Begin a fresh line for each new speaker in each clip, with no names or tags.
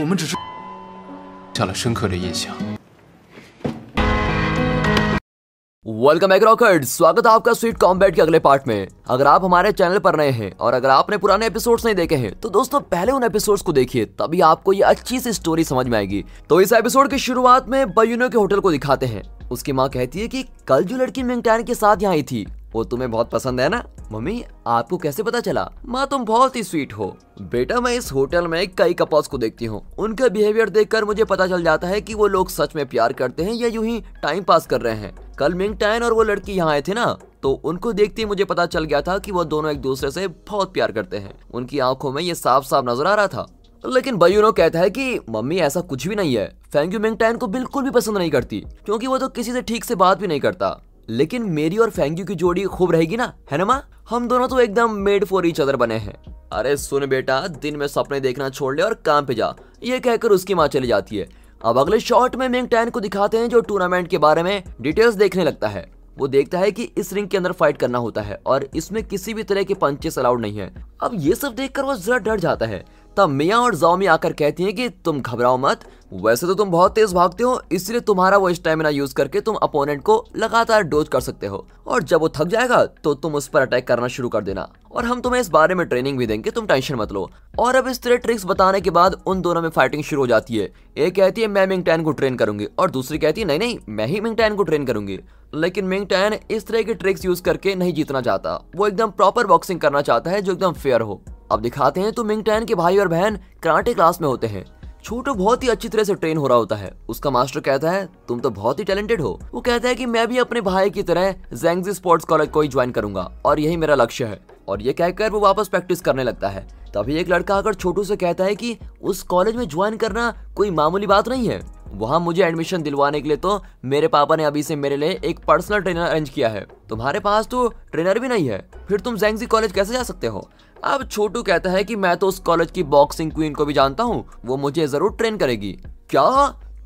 我们只是下了深刻的印象。वेलकम back रॉकर्ड स्वागत है आपका स्वीट कॉम्बैट के अगले पार्ट में अगर आप हमारे चैनल पर नए हैं और अगर आपने पुराने एपिसोड्स नहीं देखे हैं तो दोस्तों पहले उन एपिसोड्स को देखिए तभी आपको ये अच्छी सी स्टोरी समझ में आएगी तो इस एपिसोड की शुरुआत में बयूनो के होटल को दिखाते हैं उसकी माँ कहती है कि कल जो लड़की मिंगटैन के साथ यहाँ आई थी वो तुम्हें बहुत पसंद है ना मम्मी आपको कैसे पता चला माँ तुम बहुत ही स्वीट हो बेटा मैं इस होटल में कई कपल्स को देखती हूँ उनका बिहेवियर देखकर मुझे पता चल जाता है कि वो लोग सच में प्यार करते हैं या यूं ही टाइम पास कर रहे हैं कल मिंग टैन और वो लड़की यहाँ आए थे ना तो उनको देखते ही मुझे पता चल गया था कि वो दोनों एक दूसरे से बहुत प्यार करते हैं उनकी आंखों में ये साफ साफ नजर आ रहा था लेकिन बयूनो कहता है कि मम्मी ऐसा कुछ भी नहीं है यू मिंग टैन को बिल्कुल भी पसंद नहीं करती क्योंकि वो तो किसी से ठीक से बात भी नहीं करता लेकिन मेरी और फैंग्यू की जोड़ी खूब रहेगी ना है ना माँ हम दोनों तो एकदम मेड फॉर इच अदर बने हैं अरे सुन बेटा दिन में सपने देखना छोड़ ले और काम पे जा ये कहकर उसकी माँ चली जाती है अब अगले शॉट में मिंग टैन को दिखाते हैं जो टूर्नामेंट के बारे में डिटेल्स देखने लगता है वो देखता है कि इस रिंग के अंदर फाइट करना होता है और इसमें किसी भी तरह के पंचेस अलाउड नहीं है अब ये सब देखकर वो जरा डर जाता है तब मिया और जाओमी आकर कहती हैं कि तुम घबराओ मत वैसे तो तुम बहुत तेज भागते हो इसलिए तुम्हारा वो स्टेमिना यूज करके तुम अपोनेंट को लगातार डोज कर सकते हो और जब वो थक जाएगा तो तुम उस पर अटैक करना शुरू कर देना और हम तुम्हें इस बारे में ट्रेनिंग भी देंगे तुम टेंशन मत लो और अब इस तरह ट्रिक्स बताने के बाद उन दोनों में फाइटिंग शुरू हो जाती है एक कहती है मैं मिंग टैन को ट्रेन करूंगी और दूसरी कहती है नहीं नहीं मैं ही मिंग टैन को ट्रेन करूंगी लेकिन मिंग टैन इस तरह के ट्रिक्स यूज करके नहीं जीतना चाहता वो एकदम प्रॉपर बॉक्सिंग करना चाहता है जो एकदम फेयर हो अब दिखाते हैं तो टैन के भाई और बहन कराटे क्लास में होते हैं छोटू बहुत ही अच्छी तरह से ट्रेन हो रहा होता है उसका मास्टर कहता है तुम तो बहुत ही टैलेंटेड हो वो कहता है कि मैं भी अपने भाई की तरह जेंगजी स्पोर्ट्स कॉलेज को ही ज्वाइन करूंगा और यही मेरा लक्ष्य है और ये कहकर वो वापस प्रैक्टिस करने लगता है तभी एक लड़का आकर छोटू से कहता है कि उस कॉलेज में ज्वाइन करना कोई मामूली बात नहीं है वहाँ मुझे एडमिशन दिलवाने के लिए तो मेरे पापा ने अभी से मेरे लिए एक पर्सनल ट्रेनर अरेंज किया है तुम्हारे पास तो ट्रेनर भी नहीं है फिर तुम जेंगजी कॉलेज कैसे जा सकते हो अब छोटू कहता है कि मैं तो उस कॉलेज की बॉक्सिंग क्वीन को भी जानता हूँ वो मुझे जरूर ट्रेन करेगी क्या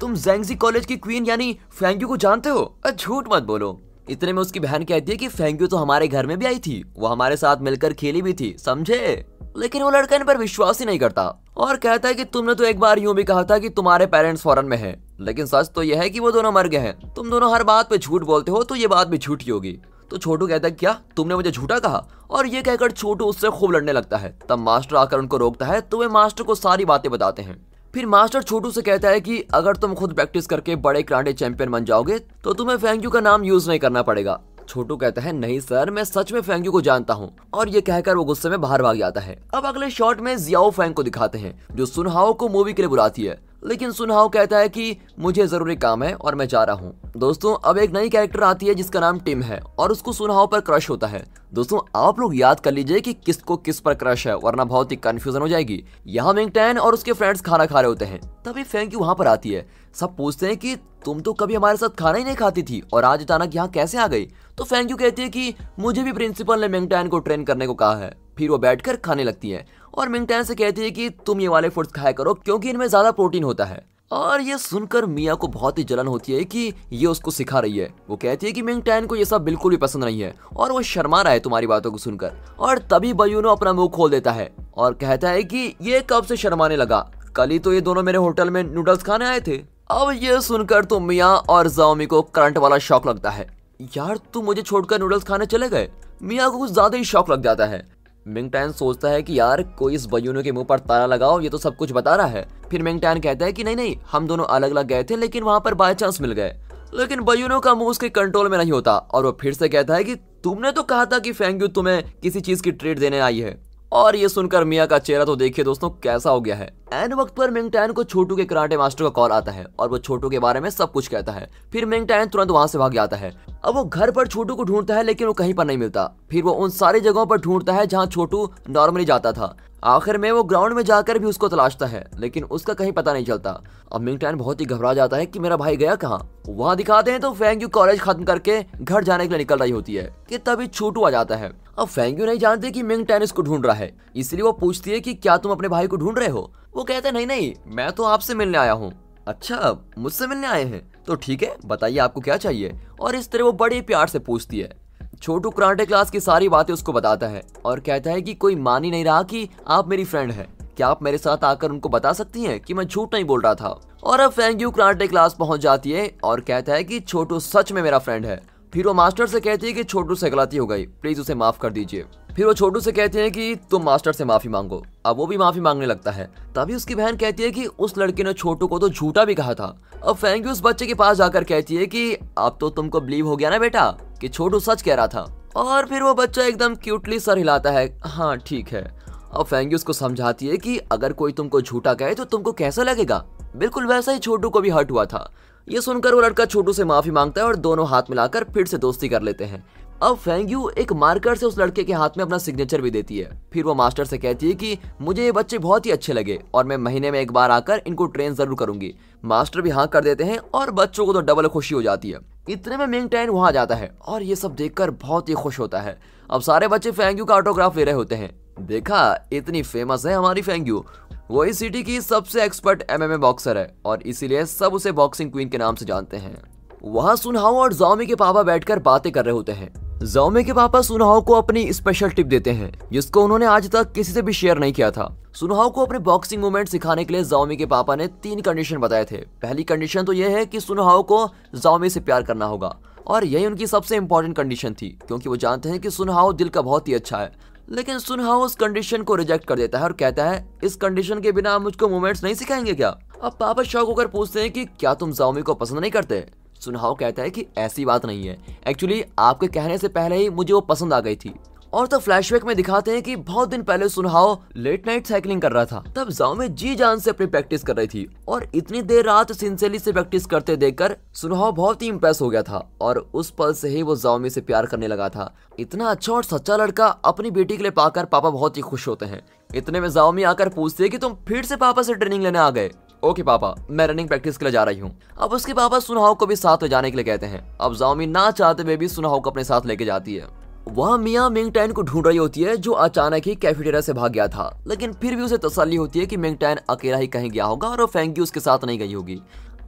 तुम जेंगजी कॉलेज की क्वीन यानी फैंक्यू को जानते हो झूठ मत बोलो इतने में उसकी बहन कहती है कि फैंक्यू तो हमारे घर में भी आई थी वो हमारे साथ मिलकर खेली भी थी समझे लेकिन वो लड़का इन पर विश्वास ही नहीं करता और कहता है कि तुमने तो एक बार यूं भी कहा था कि तुम्हारे पेरेंट्स फॉरन में हैं लेकिन सच तो यह है कि वो दोनों मर गए हैं तुम दोनों हर बात पे झूठ बोलते हो तो ये बात भी झूठी होगी तो छोटू कहता है क्या तुमने मुझे झूठा कहा और ये कहकर छोटू उससे खूब लड़ने लगता है तब मास्टर आकर उनको रोकता है तो वे मास्टर को सारी बातें बताते हैं फिर मास्टर छोटू से कहता है कि अगर तुम खुद प्रैक्टिस करके बड़े क्रांडे चैंपियन बन जाओगे तो तुम्हें फैंक यू का नाम यूज नहीं करना पड़ेगा छोटू कहता है नहीं सर मैं सच में फेंगयू को जानता हूँ और ये कहकर वो गुस्से में बाहर भाग जाता है अब अगले शॉट में जियाओ फेंग को दिखाते हैं जो सुनहाओ को मूवी के लिए बुलाती है लेकिन सुनहाओ कहता है कि मुझे ज़रूरी काम है और मैं जा रहा हूँ दोस्तों अब एक नई कैरेक्टर आती है जिसका नाम टिम है और उसको सुनहाओ पर क्रश होता है दोस्तों आप लोग याद कर लीजिए कि किसको किस पर क्रश है वरना बहुत ही कंफ्यूजन हो जाएगी यहाँ मिंगटैन और उसके फ्रेंड्स खाना खा रहे होते हैं तभी फेंकी वहाँ पर आती है सब पूछते हैं कि तुम तो कभी हमारे साथ खाना ही नहीं खाती थी और आज अचानक यहाँ कैसे आ गई तो फेंक्यू कहती है कि मुझे भी प्रिंसिपल ने मिंगटैन को ट्रेन करने को कहा है फिर वो बैठकर खाने लगती है और मिंगटैन से कहती है कि तुम ये वाले फूड्स खाया करो क्योंकि इनमें ज़्यादा प्रोटीन होता है और ये सुनकर मिया को बहुत ही जलन होती है कि ये उसको सिखा रही है वो कहती है कि मिंगटैन को ये सब बिल्कुल भी पसंद नहीं है और वो शर्मा रहा है तुम्हारी बातों को सुनकर और तभी बयूनो अपना मुंह खोल देता है और कहता है कि ये कब से शर्माने लगा कल ही तो ये दोनों मेरे होटल में नूडल्स खाने आए थे अब ये सुनकर तो मिया और जाओमी को करंट वाला शौक लगता है यार तुम मुझे छोड़कर नूडल्स खाने चले गए मिया को कुछ ज्यादा ही शौक लग जाता है मिंगटैन सोचता है कि यार कोई इस बयूनों के मुंह पर ताला लगाओ ये तो सब कुछ बता रहा है फिर मिंगटैन कहता है कि नहीं नहीं हम दोनों अलग अलग गए थे लेकिन वहां पर बाय चांस मिल गए लेकिन बयूनों का मुंह उसके कंट्रोल में नहीं होता और वो फिर से कहता है कि तुमने तो कहा था कि फेंग्यू तुम्हें किसी चीज की ट्रीट देने आई है और ये सुनकर मिया का चेहरा तो देखिए दोस्तों कैसा हो गया है एन वक्त पर मिंगटैन को छोटू के कराटे मास्टर का कॉल आता है और वो छोटू के बारे में सब कुछ कहता है फिर मिंगटैन तुरंत वहां से भाग जाता है अब वो घर पर छोटू को ढूंढता है लेकिन वो कहीं पर नहीं मिलता फिर वो उन सारी जगहों पर ढूंढता है जहाँ छोटू नॉर्मली जाता था आखिर में वो ग्राउंड में जाकर भी उसको तलाशता है लेकिन उसका कहीं पता नहीं चलता अब मिंगटैन बहुत ही घबरा जाता है कि मेरा भाई गया कहाँ वहाँ दिखाते हैं तो फैंग्यू कॉलेज खत्म करके घर जाने के लिए निकल रही होती है कि तभी छोटू आ जाता है अब यू नहीं की कि टैन इसको ढूंढ रहा है इसलिए वो पूछती है कि क्या तुम अपने भाई को ढूंढ रहे हो वो कहते नहीं नहीं मैं तो आपसे मिलने आया हूँ अच्छा मुझसे मिलने आए हैं तो ठीक है बताइए आपको क्या चाहिए और इस तरह वो बड़े प्यार से पूछती है छोटू कराटे क्लास की सारी बातें उसको बताता है और कहता है कि कोई मान ही नहीं रहा कि आप मेरी फ्रेंड है क्या आप मेरे साथ आकर उनको बता सकती हैं कि मैं झूठ नहीं बोल रहा था और अब फैंग यू कराटे क्लास पहुंच जाती है और कहता है कि छोटू सच में मेरा फ्रेंड है फिर वो मास्टर से कहती है कि छोटू से गलती हो गई प्लीज उसे माफ कर दीजिए फिर वो छोटू से कहते हैं कि तुम मास्टर से माफी मांगो अब वो भी माफी मांगने लगता है तभी उसकी बहन कहती है कि उस लड़के ने छोटू को तो झूठा भी कहा था अब फैंगी उस बच्चे के पास जाकर कहती है कि अब तो तुमको बिलीव हो गया ना बेटा कि छोटू सच कह रहा था और फिर वो बच्चा एकदम क्यूटली सर हिलाता है हाँ ठीक है अब फैंगी उसको समझाती है कि अगर कोई तुमको झूठा कहे तो तुमको कैसा लगेगा बिल्कुल वैसा ही छोटू को भी हर्ट हुआ था ये सुनकर वो लड़का छोटू से माफी मांगता है और दोनों हाथ मिलाकर फिर से दोस्ती कर लेते हैं अब फेंग यू एक मार्कर से उस लड़के के हाथ में अपना सिग्नेचर भी देती है फिर वो मास्टर से कहती है कि मुझे ये बच्चे बहुत ही अच्छे लगे और मैं महीने में एक बार आकर इनको ट्रेन जरूर करूंगी मास्टर भी हाँ कर देते हैं और बच्चों को तो डबल खुशी हो जाती है इतने में मिंग टैन वहाँ जाता है और ये सब देख बहुत ही खुश होता है अब सारे बच्चे फेंग यू का ऑटोग्राफ ले रहे होते हैं देखा इतनी फेमस है हमारी फेंग यू वो इस सिटी की सबसे एक्सपर्ट एमएमए बॉक्सर है और इसीलिए सब उसे बॉक्सिंग क्वीन के नाम से जानते हैं वहाँ सुनहाओ और जोमी के पापा बैठकर बातें कर रहे होते हैं जोमे के पापा सुनहाओ को अपनी स्पेशल टिप देते हैं जिसको उन्होंने आज तक किसी से भी शेयर नहीं किया था सुनहाओ को अपने बॉक्सिंग मूवमेंट सिखाने के लिए जोमी के पापा ने तीन कंडीशन बताए थे पहली कंडीशन तो यह है कि सुनहाओ को जोमी से प्यार करना होगा और यही उनकी सबसे इंपॉर्टेंट कंडीशन थी क्योंकि वो जानते हैं कि सुनहाओ दिल का बहुत ही अच्छा है लेकिन सुनहा उस कंडीशन को रिजेक्ट कर देता है और कहता है इस कंडीशन के बिना मुझको मूवमेंट्स नहीं सिखाएंगे क्या अब पापा शौक होकर पूछते हैं कि क्या तुम जाओमी को पसंद नहीं करते सुनहाओ कहता है कि ऐसी बात नहीं है एक्चुअली आपके कहने से पहले ही मुझे वो पसंद आ गई थी और तब तो फ्लैशबैक में दिखाते हैं कि बहुत दिन पहले सुनहाओ लेट नाइट साइकिलिंग कर रहा था तब में जी जान से अपनी प्रैक्टिस कर रही थी और इतनी देर रात सिंसेली से प्रैक्टिस करते देखकर सुनहाओ बहुत ही इम्प्रेस हो गया था और उस पल से ही वो जाओमी से प्यार करने लगा था इतना अच्छा और सच्चा लड़का अपनी बेटी के लिए पाकर पापा बहुत ही खुश होते हैं इतने में जाओमी आकर पूछते है कि तुम फिर से पापा से ट्रेनिंग लेने आ गए ओके पापा मैं रनिंग प्रैक्टिस के लिए जा रही हूँ अब उसके पापा सुनहाओ को भी साथ में जाने के लिए कहते हैं अब जाओमी ना चाहते हुए भी सुनहाओ को अपने साथ लेके जाती है वह मियाँ मिंगटैन को ढूंढ रही होती है जो अचानक ही कैफेटेरिया से भाग गया था लेकिन फिर भी उसे तसल्ली होती है कि मिंगटैन अकेला ही कहीं गया होगा और फेंगी उसके साथ नहीं गई होगी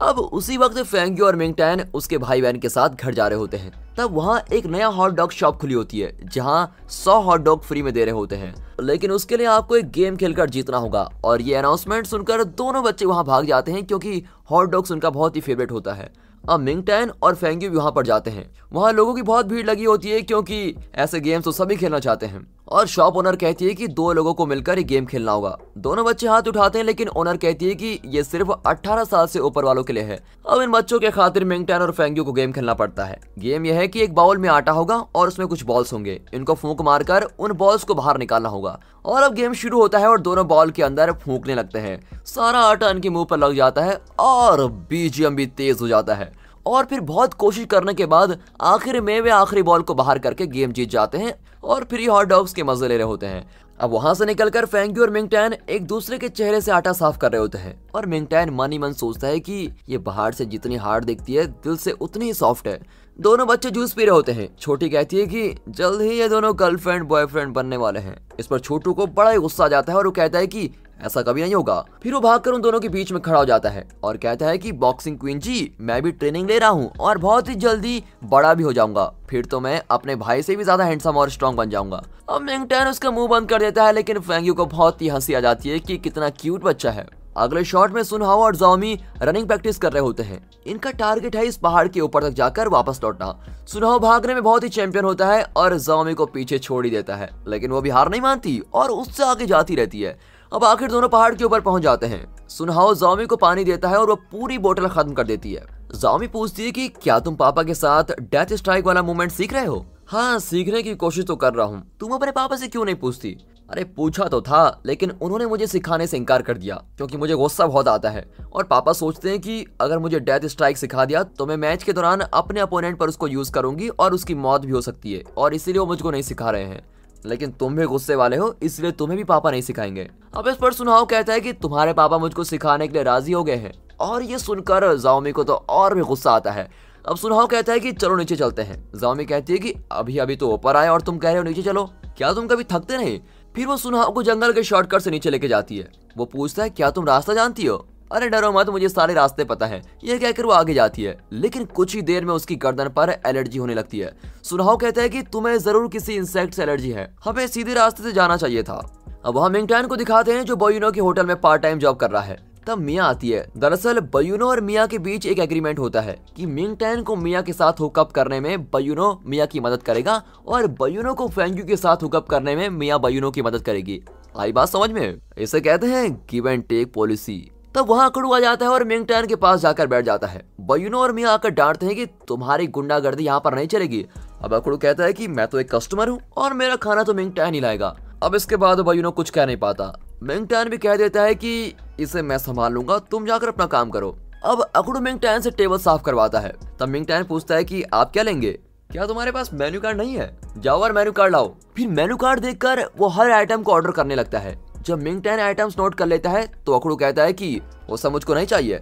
अब उसी वक्त फेंगी और मिंगटैन उसके भाई बहन के साथ घर जा रहे होते हैं तब वहाँ एक नया हॉट डॉग शॉप खुली होती है जहाँ सौ हॉट डॉग फ्री में दे रहे होते हैं लेकिन उसके लिए आपको एक गेम खेलकर जीतना होगा और ये अनाउंसमेंट सुनकर दोनों बच्चे वहाँ भाग जाते हैं क्योंकि हॉट डॉग्स उनका बहुत ही फेवरेट होता है अब मिंगटैन और फेंग्यू यहाँ पर जाते हैं वहाँ लोगों की बहुत भीड़ लगी होती है क्योंकि ऐसे गेम्स तो सभी खेलना चाहते हैं और शॉप ओनर कहती है कि दो लोगों को मिलकर ये गेम खेलना होगा दोनों बच्चे हाथ उठाते हैं लेकिन ओनर कहती है कि ये सिर्फ 18 साल से ऊपर वालों के लिए है अब इन बच्चों के खातिर मिंगटन और फेंग्यू को गेम खेलना पड़ता है गेम यह है कि एक बाउल में आटा होगा और उसमें कुछ बॉल्स होंगे इनको फूंक मारकर उन बॉल्स को बाहर निकालना होगा और अब गेम शुरू होता है और दोनों बॉल के अंदर फूकने लगते हैं सारा आटा इनके मुंह पर लग जाता है और बीजीएम भी तेज हो जाता है और फिर बहुत कोशिश करने के बाद आखिर में वे आखिरी बॉल को बाहर करके गेम जीत जाते हैं और फ्री हॉट डॉग्स के मजे ले रहे होते हैं अब वहां से निकलकर फेंगी और मिंगटैन एक दूसरे के चेहरे से आटा साफ कर रहे होते हैं और मिंगटैन मन ही मन सोचता है कि ये बाहर से जितनी हार्ड दिखती है दिल से उतनी ही सॉफ्ट है दोनों बच्चे जूस पी रहे होते हैं छोटी कहती है कि जल्द ही ये दोनों गर्लफ्रेंड बॉयफ्रेंड बनने वाले हैं इस पर छोटू को बड़ा ही गुस्सा आ जाता है और वो कहता है कि ऐसा कभी नहीं होगा फिर वो भागकर उन दोनों के बीच में खड़ा हो जाता है और कहता है कि बॉक्सिंग क्वीन जी मैं भी ट्रेनिंग ले रहा हूँ और बहुत ही जल्दी बड़ा भी हो जाऊंगा फिर तो मैं अपने भाई से भी ज्यादा हैंडसम और स्ट्रॉन्ग बन जाऊंगा अब मिंगटन उसका मुंह बंद कर देता है लेकिन फैंगू को बहुत ही हंसी आ जाती है कि कितना क्यूट बच्चा है अगले शॉट में सुनहाओ और जोमी रनिंग प्रैक्टिस कर रहे होते हैं इनका टारगेट है इस पहाड़ के ऊपर तक जाकर वापस लौटना सुनहाओ भागने में बहुत ही चैंपियन होता है और जोमी को पीछे छोड़ ही देता है लेकिन वो भी हार नहीं मानती और उससे आगे जाती रहती है अब आखिर दोनों पहाड़ के ऊपर पहुंच जाते हैं सुनहाओ जोमी को पानी देता है और वो पूरी बोतल खत्म कर देती है जॉमी पूछती है कि क्या तुम पापा के साथ डेथ स्ट्राइक वाला मूवमेंट सीख रहे हो हाँ सीखने की कोशिश तो कर रहा हूँ तुम अपने पापा से क्यों नहीं पूछती अरे पूछा तो था लेकिन उन्होंने मुझे सिखाने से इनकार कर दिया क्योंकि मुझे गुस्सा बहुत आता है और पापा सोचते हैं कि अगर मुझे डेथ स्ट्राइक सिखा दिया तो मैं मैच के दौरान अपने अपोनेंट पर उसको यूज़ करूंगी और उसकी मौत भी हो सकती है और इसीलिए वो मुझको नहीं सिखा रहे हैं लेकिन तुम भी गुस्से वाले हो इसलिए तुम्हें भी पापा नहीं सिखाएंगे अब इस पर सुनाओ कहता है कि तुम्हारे पापा मुझको सिखाने के लिए राजी हो गए हैं और ये सुनकर जाओमी को तो और भी गुस्सा आता है अब सुनाओ कहता है कि चलो नीचे चलते हैं जाओमी कहती है कि अभी अभी तो ऊपर आए और तुम कह रहे हो नीचे चलो क्या तुम कभी थकते नहीं फिर वो सुनहाव को जंगल के शॉर्टकट से नीचे लेके जाती है वो पूछता है क्या तुम रास्ता जानती हो अरे डरो मत मुझे सारे रास्ते पता है ये कहकर वो आगे जाती है लेकिन कुछ ही देर में उसकी गर्दन पर एलर्जी होने लगती है सुनहाव कहता है कि तुम्हें जरूर किसी इंसेक्ट से एलर्जी है हमें सीधे रास्ते से जाना चाहिए था अब वहाँ मिंगटैन को दिखाते हैं जो बोइनो के होटल में पार्ट टाइम जॉब कर रहा है तब मिया आती है दरअसल बयूनो और मिया के बीच एक एग्रीमेंट होता है कि मिंग टैन को मिया के साथ हुकअप करने में बयूनो मिया की मदद करेगा और बयूनो को फैंग्यू के साथ हुकअप करने में मिया बयूनो की मदद करेगी आई बात समझ में इसे कहते हैं गिव एंड टेक पॉलिसी तब वहाँ अकड़ू आ जाता है और मिंग टैन के पास जाकर बैठ जाता है बयूनो और मिया आकर डांटते हैं कि तुम्हारी गुंडागर्दी यहाँ पर नहीं चलेगी अब अकड़ू कहता है कि मैं तो एक कस्टमर हूँ और मेरा खाना तो मिंग टैन ही लाएगा अब इसके बाद बयूनो कुछ कह नहीं पाता मिंग टैन भी कह देता है कि इसे मैं संभाल लूंगा तुम जाकर अपना काम करो अब अकड़ू मिंग टैन से टेबल साफ करवाता है तब टैन पूछता है कि आप क्या लेंगे क्या तुम्हारे पास मेन्यू कार्ड नहीं है जाओ और मेन्यू कार्ड लाओ फिर मेन्यू कार्ड देखकर वो हर आइटम को ऑर्डर करने लगता है जब मिंग टैन आइटम्स नोट कर लेता है तो अकड़ू कहता है कि वो सब मुझको नहीं चाहिए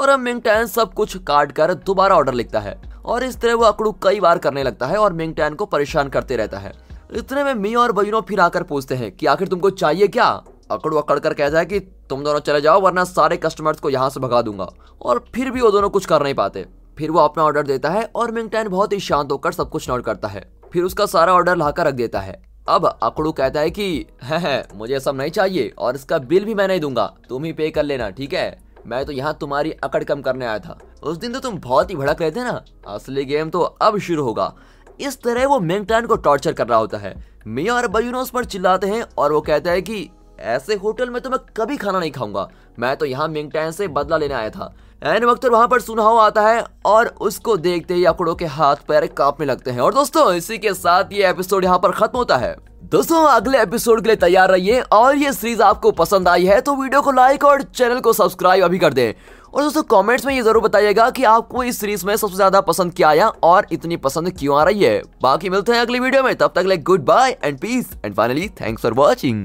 और अब मिंग टैन सब कुछ काट कर दोबारा ऑर्डर लिखता है और इस तरह वो अकड़ू कई बार करने लगता है और मिंग टैन को परेशान करते रहता है इतने में मी और बजनो फिर आकर पूछते हैं कि आखिर तुमको चाहिए क्या अकड़ वकड़ कर कहता है कि तुम दोनों चले जाओ वरना सारे कस्टमर्स को यहाँ से भगा दूंगा और फिर भी वो दोनों कुछ कर नहीं पाते फिर वो अपना ऑर्डर देता है और मिंगटैन बहुत ही शांत होकर सब कुछ नोट करता है फिर उसका सारा ऑर्डर लाकर रख देता है अब अकड़ू कहता है कि है हाँ, है हाँ, मुझे सब नहीं चाहिए और इसका बिल भी मैं नहीं दूंगा तुम ही पे कर लेना ठीक है मैं तो यहाँ तुम्हारी अकड़ कम करने आया था उस दिन तो तुम बहुत ही भड़क रहे थे ना असली गेम तो अब शुरू होगा इस तरह वो मेंगटान को टॉर्चर कर रहा होता है मिया और बयूनो उस पर चिल्लाते हैं और वो कहता है कि ऐसे होटल में तो मैं कभी खाना नहीं खाऊंगा मैं तो यहाँ मिंगटैन से बदला लेने आया था एन वक्त वहां पर सुनाओ आता है और उसको देखते ही अकड़ो के हाथ पैर कांपने लगते हैं और दोस्तों इसी के साथ ये एपिसोड यहाँ पर खत्म होता है दोस्तों अगले एपिसोड के लिए तैयार रहिए और ये सीरीज आपको पसंद आई है तो वीडियो को लाइक और चैनल को सब्सक्राइब अभी कर दें और दोस्तों कमेंट्स में ये जरूर बताइएगा कि आपको इस सीरीज में सबसे ज्यादा पसंद क्या आया और इतनी पसंद क्यों आ रही है बाकी मिलते हैं अगली वीडियो में तब तक like goodbye and peace and finally thanks for watching